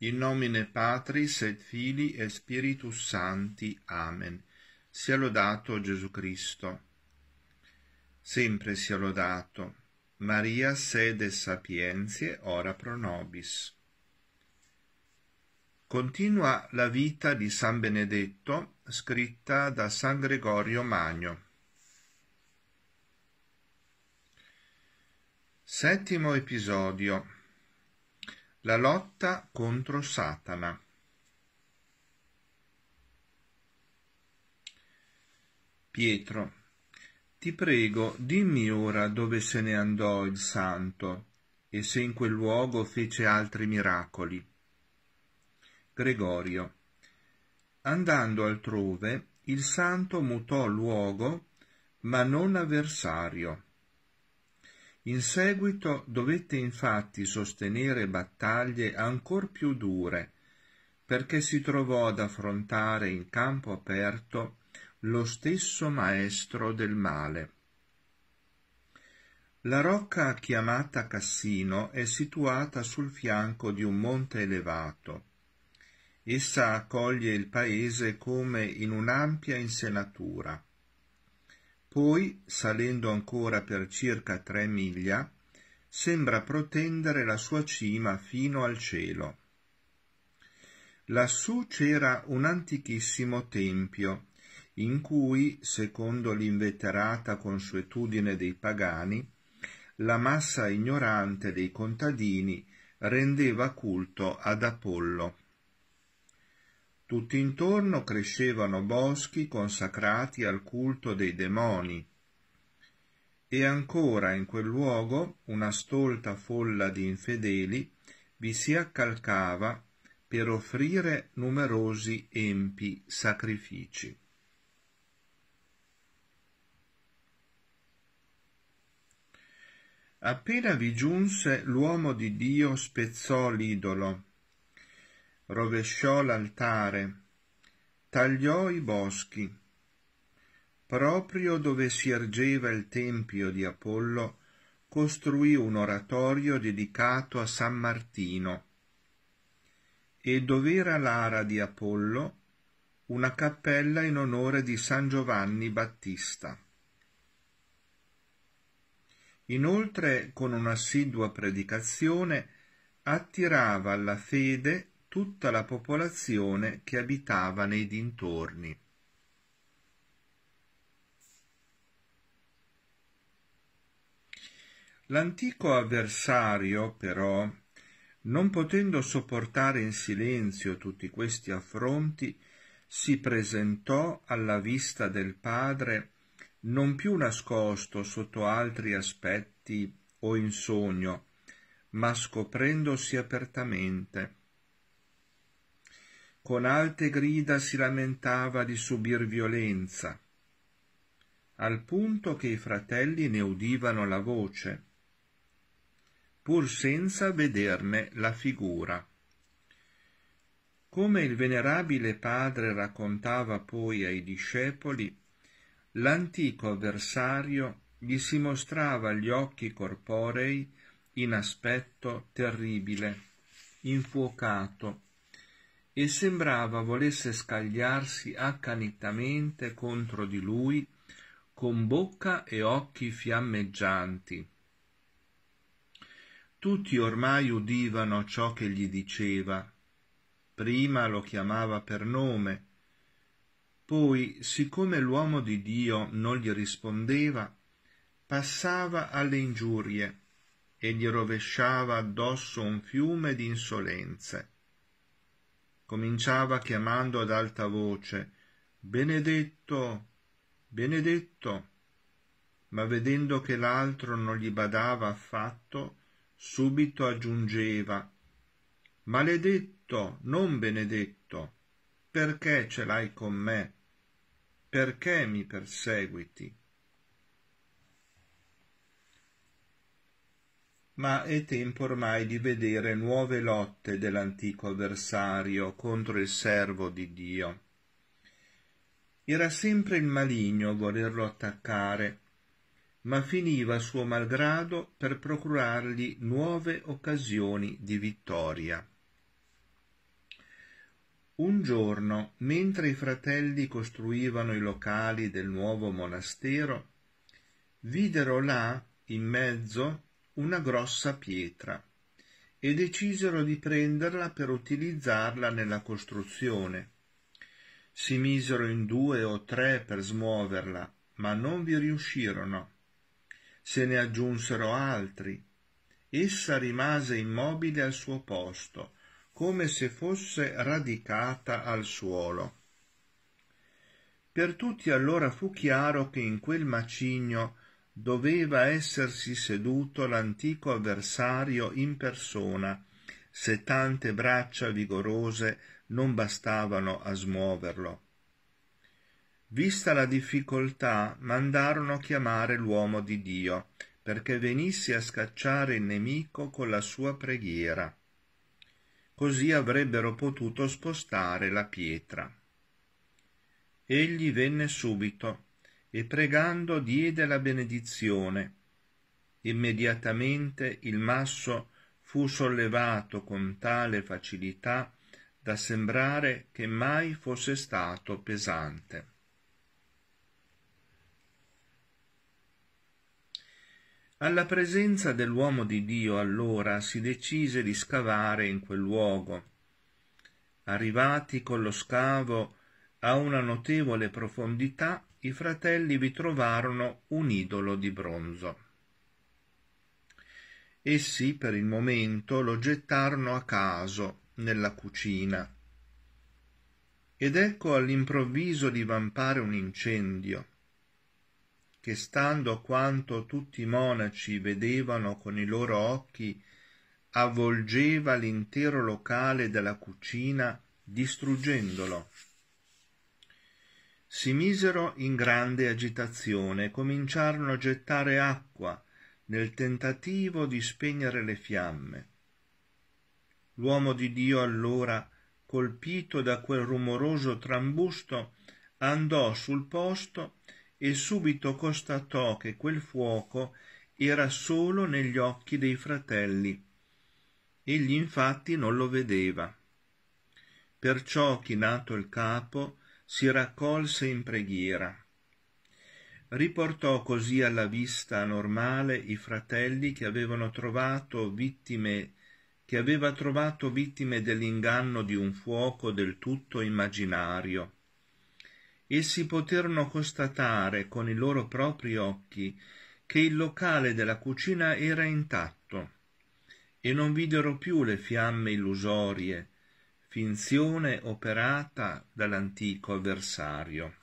In nomine Patris et Fili e Spiritus Santi. Amen. Sia lodato Gesù Cristo. Sempre sia lodato. Maria sede sapientiae ora pro nobis. Continua la vita di San Benedetto scritta da San Gregorio Magno. Settimo episodio la lotta contro Satana. Pietro, ti prego, dimmi ora dove se ne andò il santo e se in quel luogo fece altri miracoli. Gregorio, andando altrove, il santo mutò luogo, ma non avversario. In seguito dovette infatti sostenere battaglie ancor più dure, perché si trovò ad affrontare in campo aperto lo stesso maestro del male. La rocca chiamata Cassino è situata sul fianco di un monte elevato. Essa accoglie il paese come in un'ampia insenatura. Poi, salendo ancora per circa tre miglia, sembra protendere la sua cima fino al cielo. Lassù c'era un antichissimo tempio, in cui, secondo l'inveterata consuetudine dei pagani, la massa ignorante dei contadini rendeva culto ad Apollo. Tutt'intorno crescevano boschi consacrati al culto dei demoni, e ancora in quel luogo una stolta folla di infedeli vi si accalcava per offrire numerosi empi sacrifici. Appena vi giunse, l'uomo di Dio spezzò l'idolo rovesciò l'altare, tagliò i boschi. Proprio dove si ergeva il tempio di Apollo, costruì un oratorio dedicato a San Martino. E dov'era l'ara di Apollo, una cappella in onore di San Giovanni Battista. Inoltre, con un'assidua predicazione, attirava alla fede tutta la popolazione che abitava nei dintorni. L'antico avversario, però, non potendo sopportare in silenzio tutti questi affronti, si presentò alla vista del padre non più nascosto sotto altri aspetti o in sogno, ma scoprendosi apertamente con alte grida si lamentava di subir violenza, al punto che i fratelli ne udivano la voce, pur senza vederne la figura. Come il venerabile padre raccontava poi ai discepoli, l'antico avversario gli si mostrava agli occhi corporei in aspetto terribile, infuocato, e sembrava volesse scagliarsi accanitamente contro di lui con bocca e occhi fiammeggianti. Tutti ormai udivano ciò che gli diceva. Prima lo chiamava per nome, poi, siccome l'uomo di Dio non gli rispondeva, passava alle ingiurie e gli rovesciava addosso un fiume di insolenze cominciava chiamando ad alta voce Benedetto, benedetto. Ma vedendo che l'altro non gli badava affatto, subito aggiungeva Maledetto, non benedetto, perché ce l'hai con me? Perché mi perseguiti? ma è tempo ormai di vedere nuove lotte dell'antico avversario contro il servo di Dio. Era sempre il maligno volerlo attaccare, ma finiva suo malgrado per procurargli nuove occasioni di vittoria. Un giorno, mentre i fratelli costruivano i locali del nuovo monastero, videro là, in mezzo una grossa pietra e decisero di prenderla per utilizzarla nella costruzione. Si misero in due o tre per smuoverla, ma non vi riuscirono. Se ne aggiunsero altri. Essa rimase immobile al suo posto, come se fosse radicata al suolo. Per tutti allora fu chiaro che in quel macigno doveva essersi seduto l'antico avversario in persona, se tante braccia vigorose non bastavano a smuoverlo. Vista la difficoltà, mandarono a chiamare l'uomo di Dio, perché venisse a scacciare il nemico con la sua preghiera. Così avrebbero potuto spostare la pietra. Egli venne subito e pregando diede la benedizione. Immediatamente il masso fu sollevato con tale facilità da sembrare che mai fosse stato pesante. Alla presenza dell'uomo di Dio allora si decise di scavare in quel luogo. Arrivati con lo scavo a una notevole profondità, i fratelli vi trovarono un idolo di bronzo. Essi per il momento lo gettarono a caso nella cucina. Ed ecco all'improvviso divampare un incendio, che stando a quanto tutti i monaci vedevano con i loro occhi, avvolgeva l'intero locale della cucina distruggendolo si misero in grande agitazione e cominciarono a gettare acqua nel tentativo di spegnere le fiamme. L'uomo di Dio allora, colpito da quel rumoroso trambusto, andò sul posto e subito constatò che quel fuoco era solo negli occhi dei fratelli. Egli infatti non lo vedeva. Perciò, chinato il capo, si raccolse in preghiera. Riportò così alla vista normale i fratelli che avevano trovato vittime che aveva trovato vittime dell'inganno di un fuoco del tutto immaginario. Essi poterono constatare con i loro propri occhi che il locale della cucina era intatto e non videro più le fiamme illusorie finzione operata dall'antico avversario.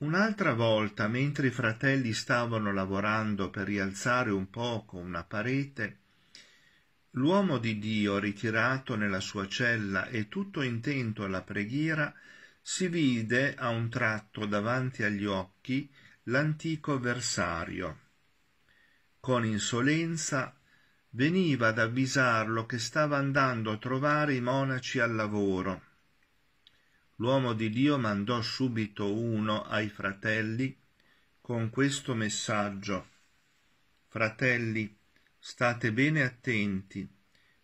Un'altra volta, mentre i fratelli stavano lavorando per rialzare un poco una parete, l'uomo di Dio, ritirato nella sua cella e tutto intento alla preghiera, si vide a un tratto davanti agli occhi l'antico avversario con insolenza, veniva ad avvisarlo che stava andando a trovare i monaci al lavoro. L'uomo di Dio mandò subito uno ai fratelli con questo messaggio. Fratelli, state bene attenti,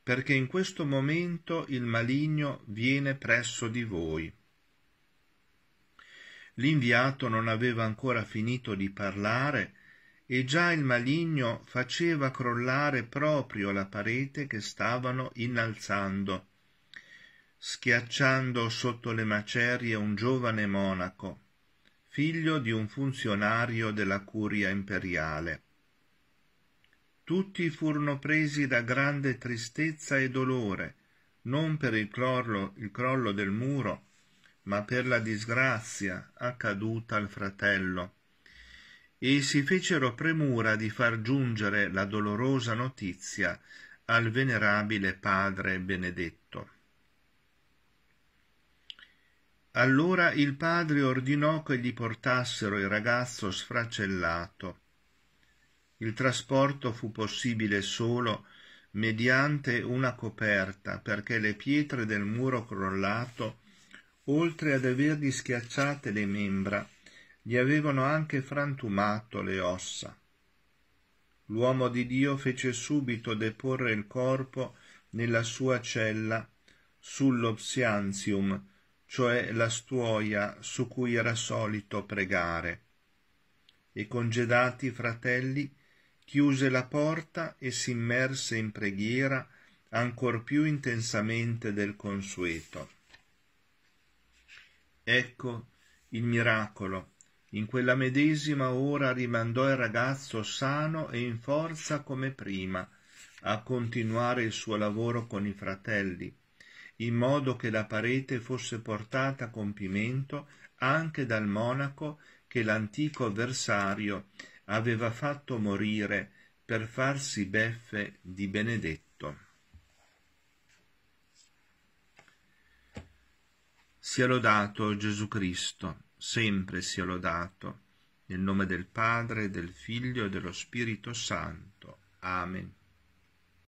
perché in questo momento il maligno viene presso di voi. L'inviato non aveva ancora finito di parlare, e già il maligno faceva crollare proprio la parete che stavano innalzando, schiacciando sotto le macerie un giovane monaco, figlio di un funzionario della curia imperiale. Tutti furono presi da grande tristezza e dolore, non per il crollo, il crollo del muro, ma per la disgrazia accaduta al fratello e si fecero premura di far giungere la dolorosa notizia al venerabile padre Benedetto. Allora il padre ordinò che gli portassero il ragazzo sfracellato. Il trasporto fu possibile solo mediante una coperta, perché le pietre del muro crollato, oltre ad avergli schiacciate le membra, gli avevano anche frantumato le ossa. L'uomo di Dio fece subito deporre il corpo nella sua cella sull'opsianzium, cioè la stuoia su cui era solito pregare. E congedati i fratelli, chiuse la porta e s'immerse in preghiera ancor più intensamente del consueto. Ecco il miracolo in quella medesima ora rimandò il ragazzo sano e in forza come prima a continuare il suo lavoro con i fratelli, in modo che la parete fosse portata a compimento anche dal monaco che l'antico avversario aveva fatto morire per farsi beffe di Benedetto. Sia lodato Gesù Cristo sempre sia lodato, nel nome del Padre, del Figlio e dello Spirito Santo. Amen.